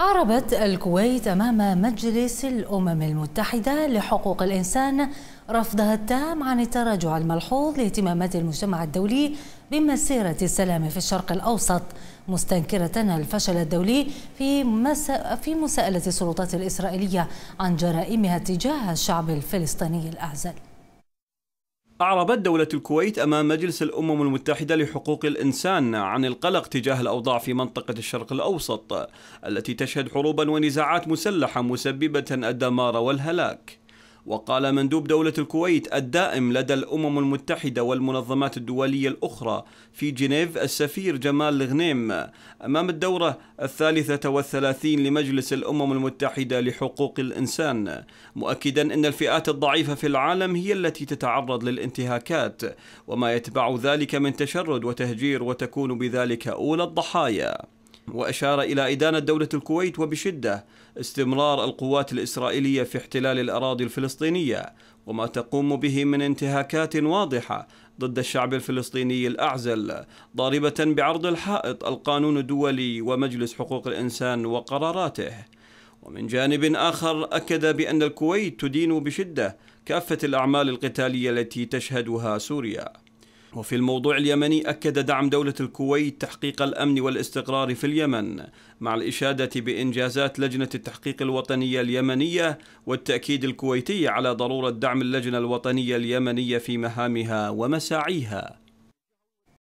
أعربت الكويت أمام مجلس الأمم المتحدة لحقوق الإنسان رفضها التام عن التراجع الملحوظ لاهتمامات المجتمع الدولي بمسيرة السلام في الشرق الأوسط مستنكرة الفشل الدولي في في مساءلة السلطات الإسرائيلية عن جرائمها تجاه الشعب الفلسطيني الأعزل أعربت دولة الكويت أمام مجلس الأمم المتحدة لحقوق الإنسان عن القلق تجاه الأوضاع في منطقة الشرق الأوسط التي تشهد حروبا ونزاعات مسلحة مسببة الدمار والهلاك وقال مندوب دولة الكويت الدائم لدى الأمم المتحدة والمنظمات الدولية الأخرى في جنيف السفير جمال الغنيم أمام الدورة الثالثة والثلاثين لمجلس الأمم المتحدة لحقوق الإنسان مؤكدا أن الفئات الضعيفة في العالم هي التي تتعرض للانتهاكات وما يتبع ذلك من تشرد وتهجير وتكون بذلك أولى الضحايا وأشار إلى إدانة دولة الكويت وبشدة استمرار القوات الإسرائيلية في احتلال الأراضي الفلسطينية وما تقوم به من انتهاكات واضحة ضد الشعب الفلسطيني الأعزل ضاربة بعرض الحائط القانون الدولي ومجلس حقوق الإنسان وقراراته ومن جانب آخر أكد بأن الكويت تدين بشدة كافة الأعمال القتالية التي تشهدها سوريا وفي الموضوع اليمني أكد دعم دولة الكويت تحقيق الأمن والاستقرار في اليمن مع الإشادة بإنجازات لجنة التحقيق الوطنية اليمنية والتأكيد الكويتي على ضرورة دعم اللجنة الوطنية اليمنية في مهامها ومساعيها